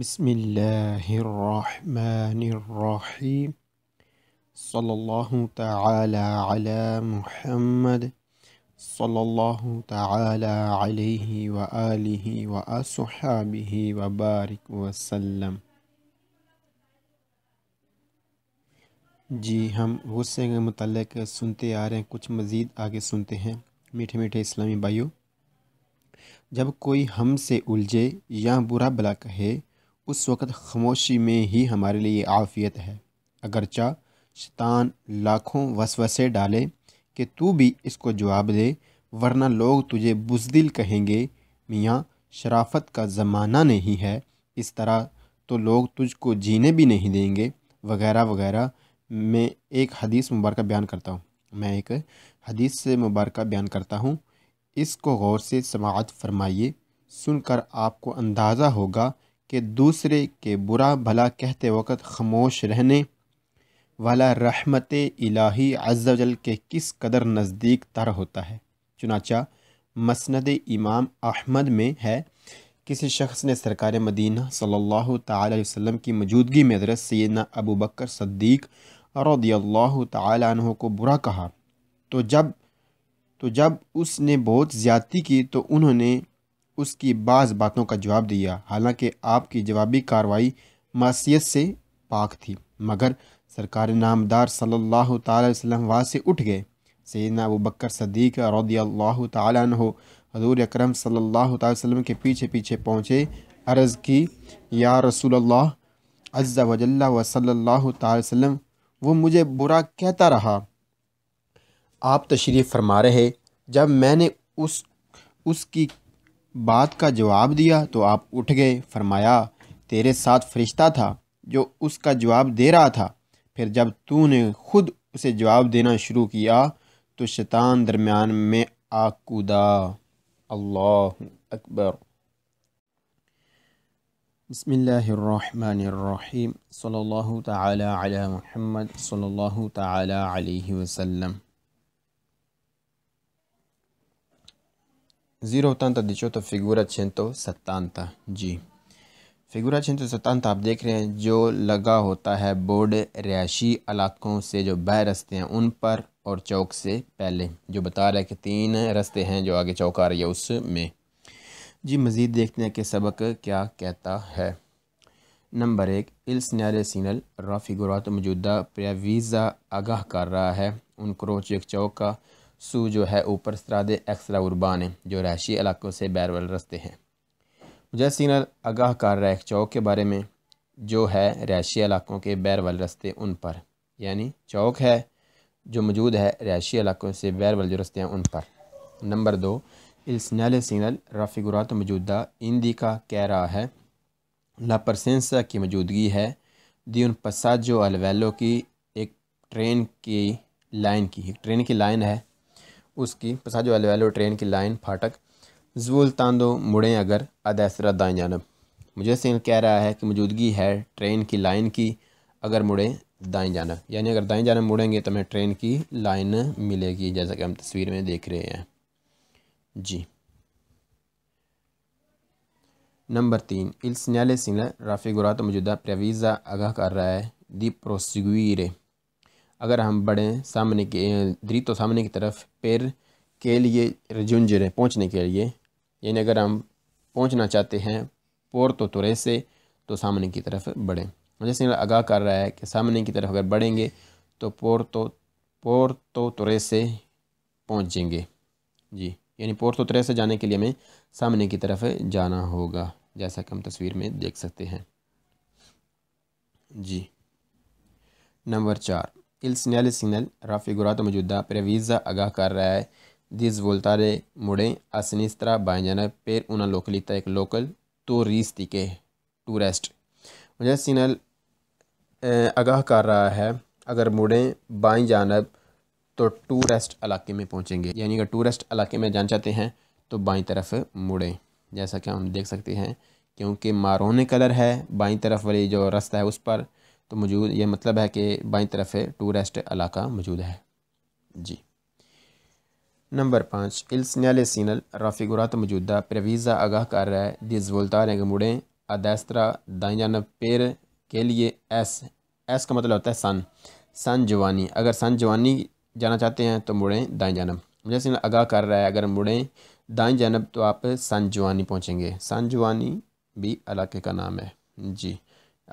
بسم الله الرحمن الرحيم صلى الله تعالى على محمد صلى الله تعالى عليه وآله وأصحابه وبارك وسلم जी غصے کے متعلق سنتے آ رہے ہیں کچھ مزید آگے سنتے ہیں میٹھے میٹھے اسلامی بھائیو جب کوئی ہم سے उलझे یا برا بلا کہے اس وقت خاموشی میں ہی ہمارے لیے عافیت ہے اگرچہ شیطان لاکھوں وسوسے ڈالے کہ تو بھی اس کو جواب دے ورنہ لوگ تجھے بزدل کہیں گے میاں شرافت کا زمانہ نہیں ہے اس طرح تو لوگ تجھ کو جینے بھی نہیں دیں گے وغیرہ وغیرہ میں ایک حدیث مبارکہ بیان کرتا ہوں میں ایک حدیث سے مبارکہ بیان کرتا ہوں اس کو غور سے سماعت فرمائیے سن کر آپ کو اندازہ ہوگا کہ دوسرے کے برا بھلا کہتے وقت خاموش رہنے والا رحمت الہی عز و جل کے کس قدر نزدیک تر ہوتا ہے چنانچہ مسند امام احمد میں ہے کسی شخص نے سرکار مدینہ صلی اللہ تعالی علیہ وسلم کی موجودگی میں حضرت سیدنا ابو بکر صدیق رضی اللہ تعالی عنہ کو برا کہا تو جب تو جب اس نے بہت زیادتی کی تو انہوں نے اس کی بعض باتوں کا جواب دیا حالانکہ آپ کی جوابی کارروائی معصیت سے پاک تھی مگر سرکار نامدار صلی اللہ تعالی وسلم وہاں سے اٹھ گئے سیدنا ابو بکر صدیق رضی اللہ تعالیٰ عنہ حضور اکرم صلی اللہ تعالی وسلم کے پیچھے پیچھے پہنچے عرض کی یا رسول اللہ عز و جل و صلی اللہ تعالی وسلم وہ مجھے برا کہتا رہا آپ تشریف فرما رہے جب میں نے اس کی بات کا جواب دیا تو آپ اٹھ گئے فرمایا تیرے ساتھ فرشتہ تھا جو اس کا جواب دے رہا تھا پھر جب تو نے خود اسے جواب دینا شروع کیا تو شیطان درمیان میں آکودا اللہ اکبر بسم اللہ الرحمن الرحیم صلی اللہ تعالی علی محمد صلی اللہ تعالی علیہ وسلم زیروتانتا دیکھو 170 جی فگور 170 آپ دیکھ رہے ہیں جو لگا ہوتا ہے بورڈ رہائشی علاقوں سے جو بہ رستے ہیں ان پر اور چوک سے پہلے جو بتا رہا ہے کہ تین رستے ہیں جو آگے چوک آ رہی ہے اس میں جی مزید دیکھتے ہیں کہ سبق کیا کہتا ہے نمبر ایک السنیر سینل را فگورات موجودہ پریویزا آگاہ کر رہا ہے ان کروچ ایک چوک کا سو جو ہے اوپر سراد ایکسرا عربان ہیں جو رہائشی علاقوں سے بیرول رستے ہیں مجھے سینگنل آگاہ کر ریک چوک کے بارے میں جو ہے رہائشی علاقوں کے بیرول رستے ان پر یعنی چوک ہے جو موجود ہے رہائشی علاقوں سے بیرول جو رستے ہیں ان پر نمبر دو السنل سگنل رافیگرات موجودہ اندی کا کہہ رہا ہے لاپرسینسا کی موجودگی ہے دیون پساجو الویلو کی ایک ٹرین کی لائن کی ایک ٹرین کی لائن ہے اس کی پساج والو ٹرین کی لائن پھاٹک زول تاندو مڑیں اگر اداسرا دائیں جانب مجھے سین کہہ رہا ہے کہ موجودگی ہے ٹرین کی لائن کی اگر مڑیں دائیں جانب یعنی اگر دائیں جانب مڑیں گے تو ہمیں ٹرین کی لائن ملے گی جیسا کہ ہم تصویر میں دیکھ رہے ہیں جی نمبر تین السنیال رافی رافع تو موجودہ پریویزہ آگاہ کر رہا ہے دی پروسیگویرے اگر ہم بڑھیں سامنے کے دریت و سامنے کی طرف پیر کے لیے رجنجرے پہنچنے کے لیے یعنی اگر ہم پہنچنا چاہتے ہیں پور تو تورے سے تو سامنے کی طرف بڑھیں مجھے آگاہ کر رہا ہے کہ سامنے کی طرف اگر بڑھیں گے تو پور تو پور تو تورے سے پہنچ جائیں گے جی یعنی پور تو سے جانے کے لیے ہمیں سامنے کی طرف جانا ہوگا جیسا کہ ہم تصویر میں دیکھ سکتے ہیں جی نمبر چار Il segnale signal raffigurato و previsa پیرویزا آگاہ کر رہا ہے دز وولتا مڑے اسنسترا بائیں جانب پیر اونا لوکلی تا ایک لوکل تو ریس مجھے سینل آگاہ کر رہا ہے اگر مڑے بائیں جانب تو ٹورسٹ علاقے میں پہنچیں گے یعنی کہ ٹورسٹ علاقے میں جان چاہتے ہیں تو بائیں طرف مڑے جیسا کہ ہم دیکھ سکتے ہیں کیونکہ مارونے کلر ہے بائیں طرف والی جو رستہ ہے اس پر تو موجود یہ مطلب ہے کہ بائیں طرف ٹورسٹ علاقہ موجود ہے جی نمبر پانچ السنیال سینل رافی گرات موجودہ پرویزا آگاہ کر رہا ہے دیز وولتا رہے مڑے ادیسترا دائیں جانب پیر کے لیے ایس ایس کا مطلب ہوتا ہے سن سن جوانی اگر سن جوانی جانا چاہتے ہیں تو مڑیں دائیں جانب جیسے آگاہ کر رہا ہے اگر مڑیں دائیں جانب تو آپ سن جوانی پہنچیں گے سن جوانی بھی علاقے کا نام ہے جی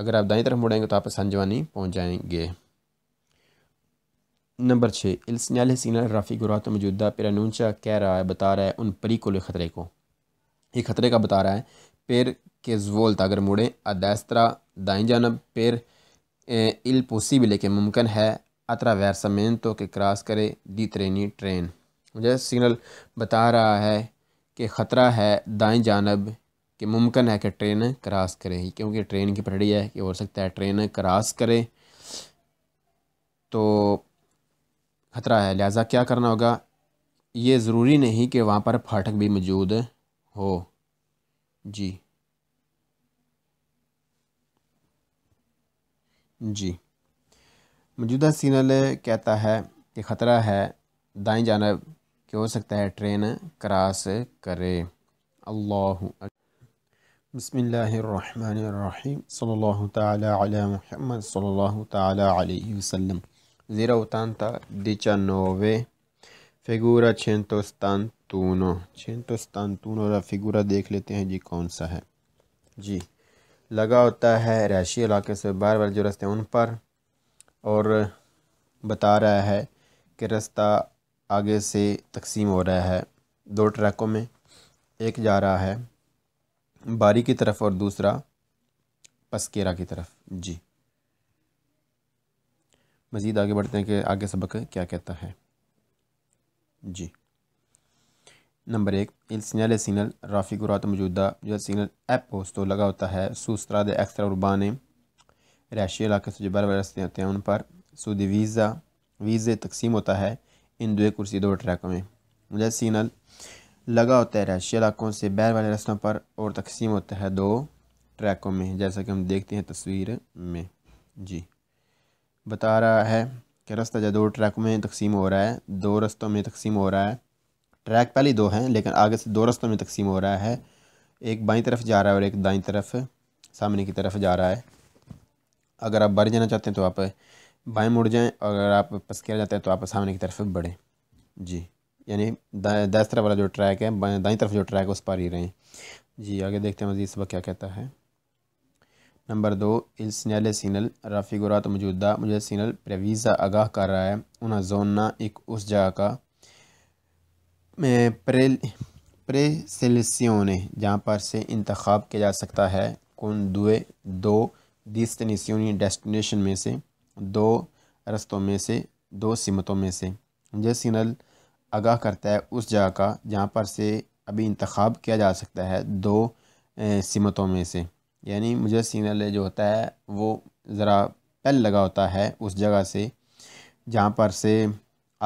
اگر آپ دائیں طرف مڑیں گے تو آپ سنجوانی پہنچ جائیں گے نمبر چھ السنیال سگنل رافی گراط موجودہ پیرانونچا کہہ رہا ہے بتا رہا ہے ان پری کول خطرے کو یہ خطرے کا بتا رہا ہے پیر کے زول تا اگر مڑیں ادیسترا دائیں جانب پیر ال پوسی بھی لے کے ممکن ہے ویر سمین تو کہ کراس کرے دی ترینی ٹرین مجھے سگنل بتا رہا ہے کہ خطرہ ہے دائیں جانب کہ ممکن ہے کہ ٹرین کراس کرے کیونکہ ٹرین کی پٹڑی ہے کہ ہو سکتا ہے ٹرین کراس کرے تو خطرہ ہے لہذا کیا کرنا ہوگا یہ ضروری نہیں کہ وہاں پر پھاٹک بھی موجود ہو جی جی موجودہ سینل کہتا ہے کہ خطرہ ہے دائیں جانب کہ ہو سکتا ہے ٹرین کراس کرے اللہ بسم اللہ الرحمن الرحیم صلی اللہ تعالی علی محمد صلی اللہ تعالی علیہ وسلم سلم زیراطانتا دیچا نووے فگورا چھن تونو چھن تونو را فگورا دیکھ لیتے ہیں جی کون سا ہے جی لگا ہوتا ہے رہائشی علاقے سے بار بار جو رستے ہیں ان پر اور بتا رہا ہے کہ رستہ آگے سے تقسیم ہو رہا ہے دو ٹریکوں میں ایک جا رہا ہے باری کی طرف اور دوسرا پسکیرا کی طرف جی مزید آگے بڑھتے ہیں کہ آگے سبق کیا کہتا ہے جی نمبر ایک السنل سینل رافی گرات موجودہ جو سینل ایپ ہوستوں لگا ہوتا ہے سوستراد ایکسٹرا اربان ریشی علاقے سے جو بر رستے ہوتے ہیں ان پر سودی ویزا ویزے تقسیم ہوتا ہے ان دو کرسی دو ٹریکوں میں مجھے سینل لگا ہوتا ہے رہائشی علاقوں سے بیر والے رستوں پر اور تقسیم ہوتا ہے دو ٹریکوں میں جیسا کہ ہم دیکھتے ہیں تصویر میں جی بتا رہا ہے کہ رستہ جو دو ٹریکوں میں تقسیم ہو رہا ہے دو رستوں میں تقسیم ہو رہا ہے ٹریک پہلے دو ہیں لیکن آگے سے دو رستوں میں تقسیم ہو رہا ہے ایک بائیں طرف جا رہا ہے اور ایک دائیں طرف سامنے کی طرف جا رہا ہے اگر آپ بڑھ جانا چاہتے ہیں تو آپ بائیں مڑ جائیں اور اگر آپ پس جاتے ہیں تو آپ سامنے کی طرف بڑھیں جی یعنی طرف والا جو ٹریک ہے دائیں طرف جو ٹریک ہے اس پار ہی رہے ہیں جی آگے دیکھتے ہیں مزید سبق کیا کہتا ہے نمبر دو السنیل سینل رافی گرات موجودہ مجھے سینل پرویزا آگاہ کر رہا ہے انہا زوننا ایک اس جگہ کا جہاں پر سے انتخاب کیا جا سکتا ہے کن دو دیستنیسیونی ڈیسٹینیشن میں سے دو رستوں میں سے دو سمتوں میں سے مجھے سینل آگاہ کرتا ہے اس جگہ کا جہاں پر سے ابھی انتخاب کیا جا سکتا ہے دو سمتوں میں سے یعنی مجھے سینل جو ہوتا ہے وہ ذرا پل لگا ہوتا ہے اس جگہ سے جہاں پر سے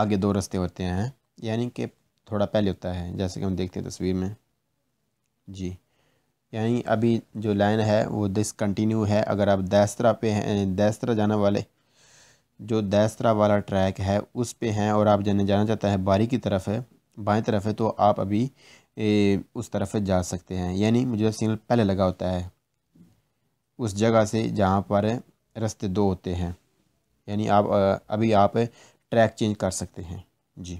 آگے دو رستے ہوتے ہیں یعنی کہ تھوڑا پہلے ہوتا ہے جیسے کہ ہم دیکھتے ہیں تصویر میں جی یعنی ابھی جو لائن ہے وہ ڈسکنٹینیو ہے اگر آپ دیسترہ پہ ہیں دیسترہ جانے والے جو دیسترہ والا ٹریک ہے اس پہ ہیں اور آپ جانے جانا چاہتا ہے باری کی طرف ہے بائیں طرف ہے تو آپ ابھی اس طرف جا سکتے ہیں یعنی مجھے سگنل پہلے لگا ہوتا ہے اس جگہ سے جہاں پر رستے دو ہوتے ہیں یعنی آپ ابھی آپ ٹریک چینج کر سکتے ہیں جی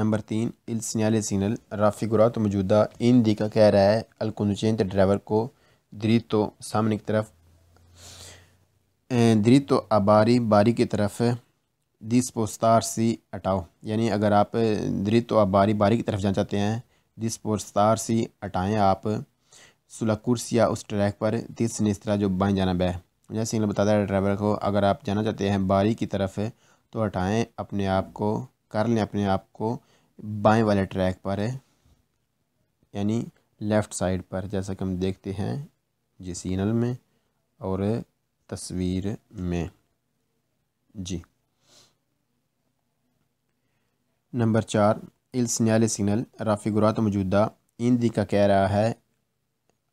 نمبر تین السنیالی سگنل رافی گرا تو موجودہ ان دیکھا کہہ رہا ہے الکن چین ڈرائیور کو دری تو سامنے کی طرف دریتو و آباری باری کی طرف دیس پوستار سی اٹاؤ یعنی اگر آپ دریتو و آباری باری کی طرف جانا چاہتے ہیں دیس پوستار سی اٹائیں آپ سلا یا اس ٹریک پر تیس نیسترہ جو بائیں جانا جیسے جیسینل بتا ہے ڈرائیور کو اگر آپ جانا چاہتے ہیں باری کی طرف تو ہٹائیں اپنے آپ کو کر لیں اپنے آپ کو بائیں والے ٹریک پر یعنی لیفٹ سائڈ پر جیسا کہ ہم دیکھتے ہیں جی سینل میں اور تصویر میں جی نمبر چار السنیالے سگنل رافی گرات موجودہ ایندی کا کہہ رہا ہے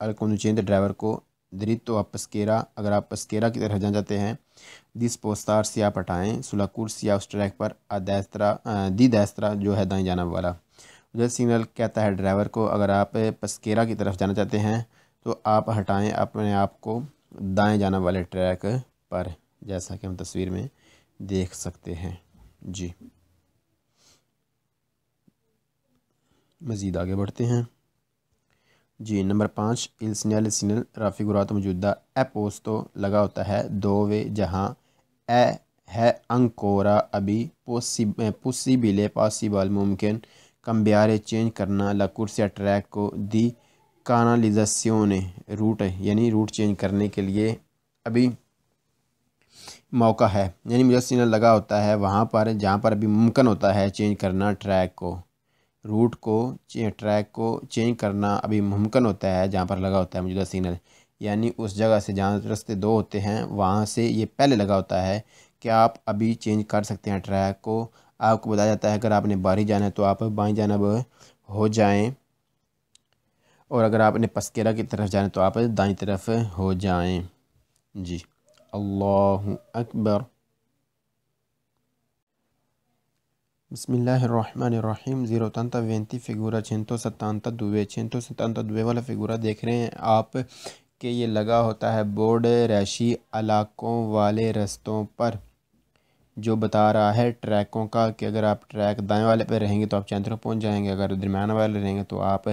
الکنچیند ڈرائیور کو دریت تو آپ پسکیرا اگر آپ پسکیرا کی طرف جانا چاہتے ہیں دیس پوستار سیاہ پٹھائیں سلاکور سیاہ اس ٹریک پر دی دیسترہ جو ہے دائیں جانب والا یہ سگنل کہتا ہے ڈرائیور کو اگر آپ پسکیرا کی طرف جانا چاہتے ہیں تو آپ ہٹائیں اپنے آپ کو دائیں جانا والے ٹریک پر جیسا کہ ہم تصویر میں دیکھ سکتے ہیں جی مزید آگے بڑھتے ہیں جی نمبر پانچ السنیال گرات مجودہ اے پوستو لگا ہوتا ہے دو وے جہاں اے ہے انکورا ابھی پوسیبلے بال ممکن کمبیارے چینج کرنا لکورسیا ٹریک کو دی کانالیزاسیون روٹ یعنی روٹ چینج کرنے کے لیے ابھی موقع ہے یعنی مجھے سینل لگا ہوتا ہے وہاں پر جہاں پر ابھی ممکن ہوتا ہے چینج کرنا ٹریک کو روٹ کو ٹریک کو چینج کرنا ابھی ممکن ہوتا ہے جہاں پر لگا ہوتا ہے موجودہ سگنل یعنی اس جگہ سے جہاں رستے دو ہوتے ہیں وہاں سے یہ پہلے لگا ہوتا ہے کہ آپ ابھی چینج کر سکتے ہیں ٹریک کو آپ کو بتایا جاتا ہے اگر آپ نے باری جانا ہے تو آپ بائیں جانب ہو جائیں اور اگر آپ نے پسکیرہ کی طرف جانے تو آپ دائیں طرف ہو جائیں جی اللہ اکبر بسم اللہ الرحمن الرحیم زیرو تانتا وینتی فگورہ چھن ستانتا دوے دوئے ستانتا دوے والا فگورہ دیکھ رہے ہیں آپ کہ یہ لگا ہوتا ہے بورڈ ریشی علاقوں والے رستوں پر جو بتا رہا ہے ٹریکوں کا کہ اگر آپ ٹریک دائیں والے پہ رہیں گے تو آپ چینتروں پہنچ جائیں گے اگر درمیان والے رہیں گے تو آپ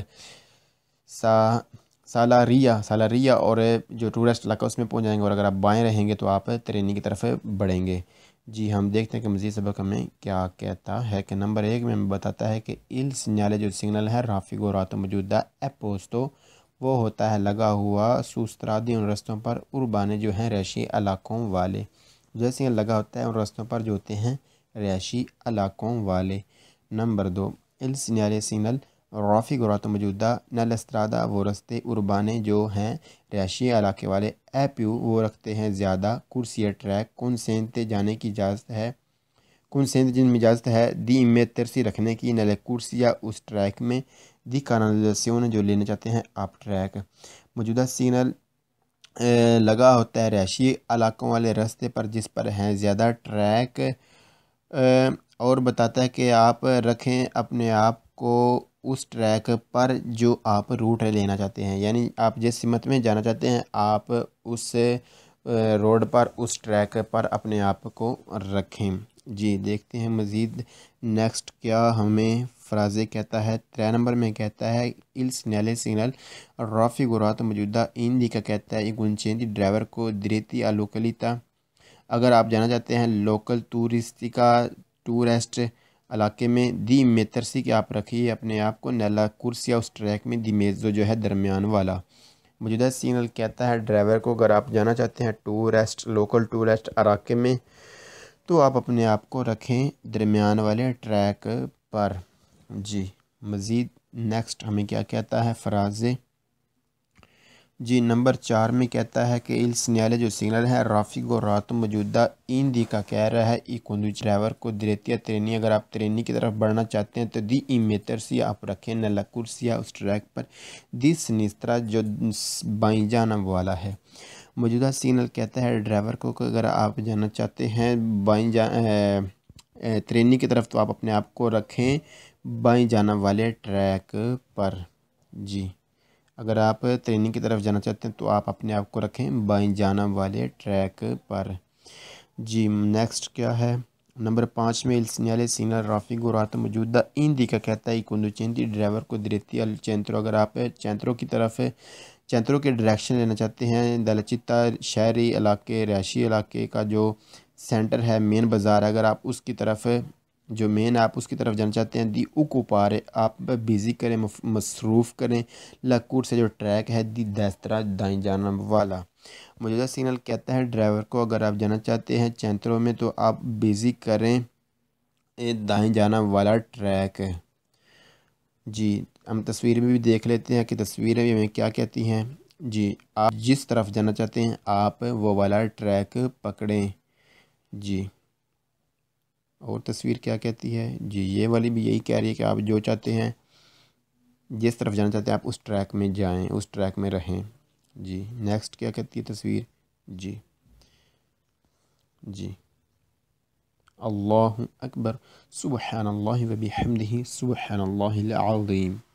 سا سالاریا سالاریا اور جو ٹورسٹ علاقہ اس میں پہنچ جائیں گے اور اگر آپ بائیں رہیں گے تو آپ ترینی کی طرف بڑھیں گے جی ہم دیکھتے ہیں کہ مزید سبق ہمیں کیا کہتا ہے کہ نمبر ایک میں ہمیں بتاتا ہے کہ ال سنیالے جو سگنل ہے رافک اور رات موجودہ اپوستو تو وہ ہوتا ہے لگا ہوا سوسترادی ان رستوں پر اربانے جو ہیں ریشی علاقوں والے جو سگنل لگا ہوتا ہے ان رستوں پر جو ہوتے ہیں ریشی علاقوں والے نمبر دو ال سنیالے سگنل رافی گرات موجودہ نل استرادہ وہ رستے اربانے جو ہیں رہائشی علاقے والے اے پیو وہ رکھتے ہیں زیادہ کرسی ٹریک کن سینتے جانے کی اجازت ہے کن سینت جن میں اجازت ہے دی امیت ترسی رکھنے کی نل کرس یا اس ٹریک میں دی کار جو لینے چاہتے ہیں آپ ٹریک موجودہ سینگل لگا ہوتا ہے رہائشی علاقوں والے رستے پر جس پر ہیں زیادہ ٹریک اور بتاتا ہے کہ آپ رکھیں اپنے آپ کو اس ٹریک پر جو آپ روٹ لینا چاہتے ہیں یعنی آپ جس سمت میں جانا چاہتے ہیں آپ اس روڈ پر اس ٹریک پر اپنے آپ کو رکھیں جی دیکھتے ہیں مزید نیکسٹ کیا ہمیں فرازے کہتا ہے ترے نمبر میں کہتا ہے الس نیلے سگنل روفی موجودہ ان ایندی کا کہتا ہے ایک دی ڈرائیور کو دریتی آلوکلیتا اگر آپ جانا چاہتے ہیں لوکل کا ٹورسٹ علاقے میں میتر سی کہ آپ رکھیے اپنے آپ کو نیلا کرس یا اس ٹریک میں دی میزو جو ہے درمیان والا موجودہ سینل کہتا ہے ڈرائیور کو اگر آپ جانا چاہتے ہیں ٹورسٹ لوکل ٹوریسٹ علاقے میں تو آپ اپنے آپ کو رکھیں درمیان والے ٹریک پر جی مزید نیکسٹ ہمیں کیا کہتا ہے فراز جی نمبر چار میں کہتا ہے کہ سنیالے جو سگنل ہے رافی و رات موجودہ موجودہ ایندی کا کہہ رہا ہے ای کندو ڈرائیور کو دریتیا ترینی اگر آپ ترینی کی طرف بڑھنا چاہتے ہیں تو دی ای میتر سیا آپ رکھیں نلا کرسیا اس ٹریک پر دی سنسترا جو بائیں جانا والا ہے موجودہ سگنل کہتا ہے ڈرائیور کو کہ اگر آپ جانا چاہتے ہیں بائیں جان ترینی کی طرف تو آپ اپنے آپ کو رکھیں بائیں جانا والے ٹریک پر جی اگر آپ ٹریننگ کی طرف جانا چاہتے ہیں تو آپ اپنے آپ کو رکھیں بائیں جانا والے ٹریک پر جی نیکسٹ کیا ہے نمبر پانچ میں السنیالے سینل رافی گورات موجودہ ایندی کا کہتا ہے کندو چیندی ڈرائیور کو دریتی ال چینترو اگر آپ چینترو کی طرف چینترو کے ڈائریکشن لینا چاہتے ہیں دلچتہ شہری علاقے رہائشی علاقے کا جو سینٹر ہے مین بازار اگر آپ اس کی طرف جو مین آپ اس کی طرف جانا چاہتے ہیں دی اوک پارے آپ بیزی کریں مصروف کریں لکوٹ سے جو ٹریک ہے دی دسترا دائیں جانا والا موجودہ سگنل کہتا ہے ڈرائیور کو اگر آپ جانا چاہتے ہیں چینتروں میں تو آپ بیزی کریں دائیں جانا والا ٹریک جی ہم تصویر میں بھی دیکھ لیتے ہیں کہ تصویریں بھی کیا کہتی ہیں جی آپ جس طرف جانا چاہتے ہیں آپ وہ والا ٹریک پکڑیں جی اور تصویر کیا کہتی ہے جی یہ والی بھی یہی کہہ رہی ہے کہ آپ جو چاہتے ہیں جس طرف جانا چاہتے ہیں آپ اس ٹریک میں جائیں اس ٹریک میں رہیں جی نیکسٹ کیا کہتی ہے تصویر جی جی اللہ اکبر سبحان اللہ وبی حمدی سبحان اللہ العظیم